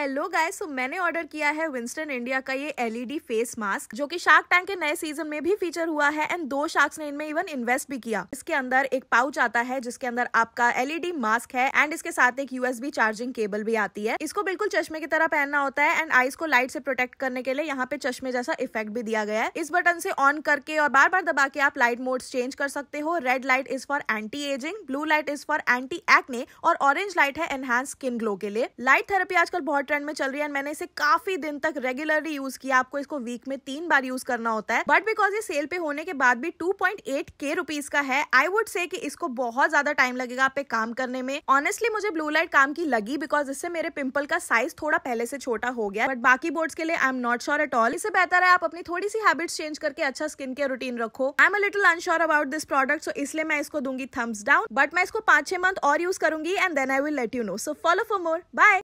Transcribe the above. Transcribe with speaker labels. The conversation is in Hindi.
Speaker 1: हेलो गाइस सो मैंने ऑर्डर किया है विंस्टन इंडिया का ये एलईडी फेस मास्क जो कि शार्क टैंक के नए सीजन में भी फीचर हुआ है एंड दो शार्क्स ने इनमें इवन इन्वेस्ट भी किया इसके अंदर एक पाउच आता है जिसके अंदर आपका एलईडी मास्क e है एंड इसके साथ एक यूएसबी चार्जिंग केबल भी आती है इसको बिल्कुल चश्मे की तरह पहनना होता है एंड आईस को लाइट से प्रोटेक्ट करने के लिए यहाँ पे चश्मे जैसा इफेक्ट भी दिया गया है इस बटन से ऑन करके और बार बार दबा के आप लाइट मोड चेंज कर सकते हो red light is for anti ageing blue light is for anti acne और ऑरेंज लाइट है एनहांस स्किन ग्लो के लिए लाइट थेरेपी आजकल बहुत ट्रेंड में चल रही है मैंने इसे काफी दिन तक रेगुलरली यूज किया आपको इसको वीक में तीन बार यूज करना होता है बट बिकॉज ये सेल पे होने के बाद भी two point eight K rupees का है आई वुड से कि इसको बहुत ज्यादा टाइम लगेगा आप पे काम करने में ऑनेस्टली मुझे ब्लू लाइट काम की लगी बिकॉज इससे मेरे पिंपल का साइज थोड़ा पहले से छोटा हो गया बट बाकी बोर्ड के लिए I am not sure at all इससे बेहतर है आप अपनी थोड़ी सी हैबिट्स चेंज करके अच्छा स्किन केयर रूटीन रखो I am little unsure about this product so इसलिए मैं इसको दूंगी थम्स डाउन बट मैं इसको पांच छह मंथ और यूज करूंगी and then I will let you know so follow for more bye